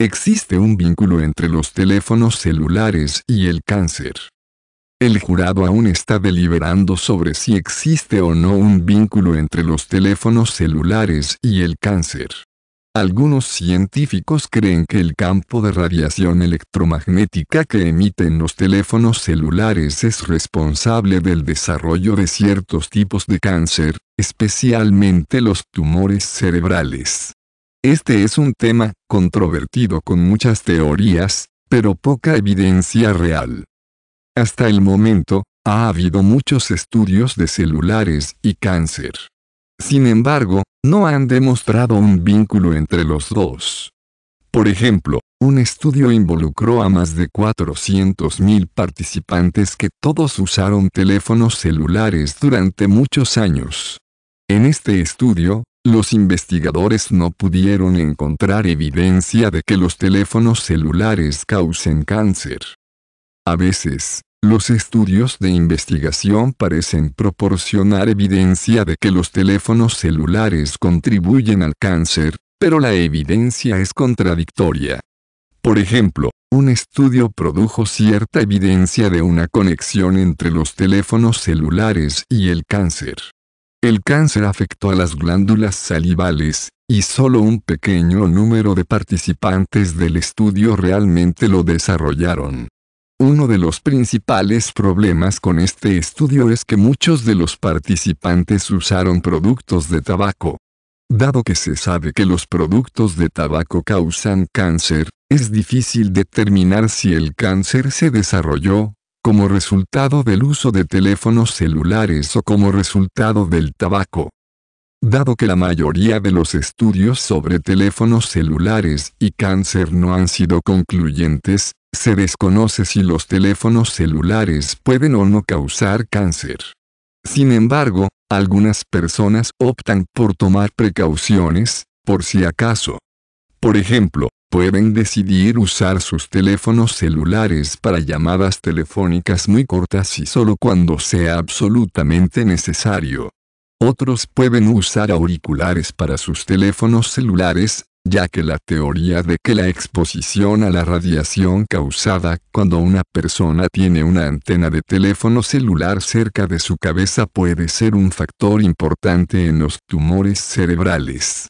Existe un vínculo entre los teléfonos celulares y el cáncer. El jurado aún está deliberando sobre si existe o no un vínculo entre los teléfonos celulares y el cáncer. Algunos científicos creen que el campo de radiación electromagnética que emiten los teléfonos celulares es responsable del desarrollo de ciertos tipos de cáncer, especialmente los tumores cerebrales. Este es un tema, controvertido con muchas teorías, pero poca evidencia real. Hasta el momento, ha habido muchos estudios de celulares y cáncer. Sin embargo, no han demostrado un vínculo entre los dos. Por ejemplo, un estudio involucró a más de 400.000 participantes que todos usaron teléfonos celulares durante muchos años. En este estudio, los investigadores no pudieron encontrar evidencia de que los teléfonos celulares causen cáncer. A veces, los estudios de investigación parecen proporcionar evidencia de que los teléfonos celulares contribuyen al cáncer, pero la evidencia es contradictoria. Por ejemplo, un estudio produjo cierta evidencia de una conexión entre los teléfonos celulares y el cáncer. El cáncer afectó a las glándulas salivales, y solo un pequeño número de participantes del estudio realmente lo desarrollaron. Uno de los principales problemas con este estudio es que muchos de los participantes usaron productos de tabaco. Dado que se sabe que los productos de tabaco causan cáncer, es difícil determinar si el cáncer se desarrolló, como resultado del uso de teléfonos celulares o como resultado del tabaco. Dado que la mayoría de los estudios sobre teléfonos celulares y cáncer no han sido concluyentes, se desconoce si los teléfonos celulares pueden o no causar cáncer. Sin embargo, algunas personas optan por tomar precauciones, por si acaso. Por ejemplo, pueden decidir usar sus teléfonos celulares para llamadas telefónicas muy cortas y solo cuando sea absolutamente necesario. Otros pueden usar auriculares para sus teléfonos celulares, ya que la teoría de que la exposición a la radiación causada cuando una persona tiene una antena de teléfono celular cerca de su cabeza puede ser un factor importante en los tumores cerebrales.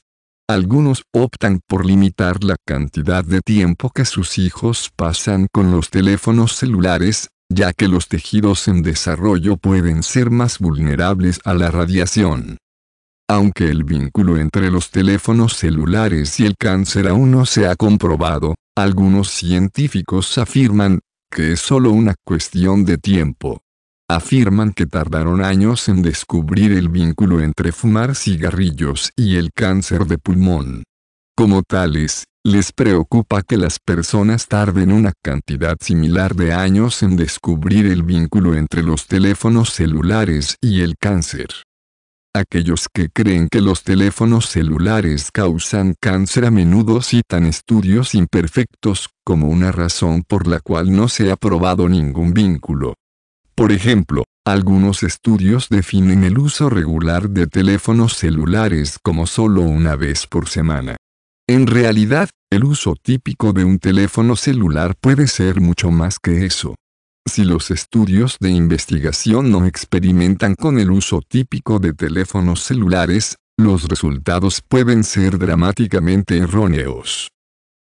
Algunos optan por limitar la cantidad de tiempo que sus hijos pasan con los teléfonos celulares, ya que los tejidos en desarrollo pueden ser más vulnerables a la radiación. Aunque el vínculo entre los teléfonos celulares y el cáncer aún no se ha comprobado, algunos científicos afirman que es solo una cuestión de tiempo afirman que tardaron años en descubrir el vínculo entre fumar cigarrillos y el cáncer de pulmón. Como tales, les preocupa que las personas tarden una cantidad similar de años en descubrir el vínculo entre los teléfonos celulares y el cáncer. Aquellos que creen que los teléfonos celulares causan cáncer a menudo citan estudios imperfectos como una razón por la cual no se ha probado ningún vínculo. Por ejemplo, algunos estudios definen el uso regular de teléfonos celulares como solo una vez por semana. En realidad, el uso típico de un teléfono celular puede ser mucho más que eso. Si los estudios de investigación no experimentan con el uso típico de teléfonos celulares, los resultados pueden ser dramáticamente erróneos.